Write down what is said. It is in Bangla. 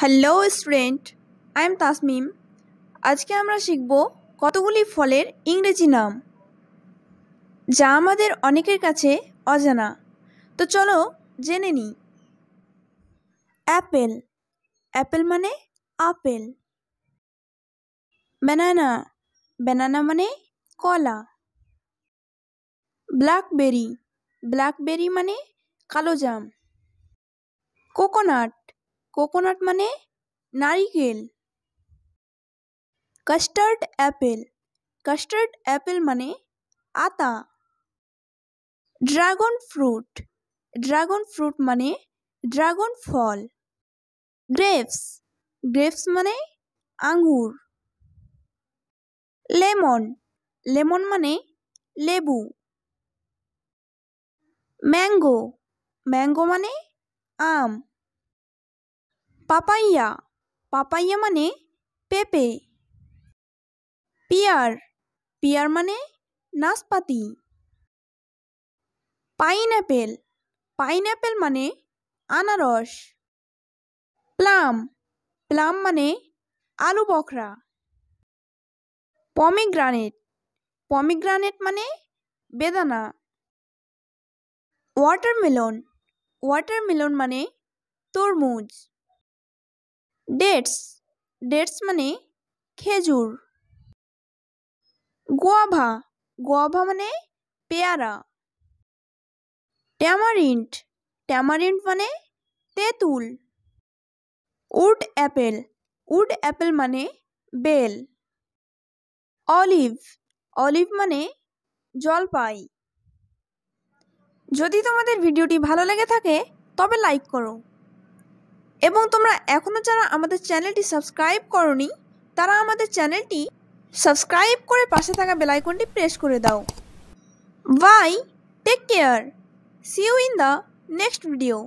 hello student I am Tasmim আজকে আমরা শিখব কতগুলি ফলের ইংরেজি নাম যা আমাদের অনেকের কাছে অজানা তো চলো জেনে নিই অ্যাপেল অ্যাপেল মানে আপেল ব্যানানা ব্যানানা মানে কলা ব্ল্যাকবেরি ব্ল্যাকবেরি মানে কালো জাম কোকোনাট कोकोनाट मान नारिकेल कस्टार्ड एपल कस्टार्ड एपल मान आता ड्रागन फ्रूट ड्रागन फ्रूट मान ड्रागन फल ग्रेप्स ग्रेप्स मान आंगूर लेमन लेमन मान लेबू मैंगो मैंगो मान आम পাপাইয়া পাপাইয়া মানে পেঁপে পিয়ার পিয়ার মানে নাসপাতি পাইনঅ্যাপেল পাইনঅ্যাপেল মানে আনারস প্লাম প্লাম মানে আলু বখরা পমিগ্রানেট পমিগ্রানেট মানে বেদানা ওয়াটারমেলন ওয়াটারমেলন মানে তরমুজ ডেটস ডেটস মানে খেজুর গোয়াভা গোয়াভা মানে পেয়ারা ট্যামারিন্ট ট্যামারিন্ট মানে তেঁতুল উড অ্যাপেল উড অ্যাপেল মানে বেল অলিভ অলিভ মানে জলপাই যদি তোমাদের ভিডিওটি ভালো লেগে থাকে তবে লাইক করো এবং তোমরা এখনও যারা আমাদের চ্যানেলটি সাবস্ক্রাইব করনি তারা আমাদের চ্যানেলটি সাবস্ক্রাইব করে পাশে থাকা বেলাইকনটি প্রেস করে দাও bye take care see you in the next video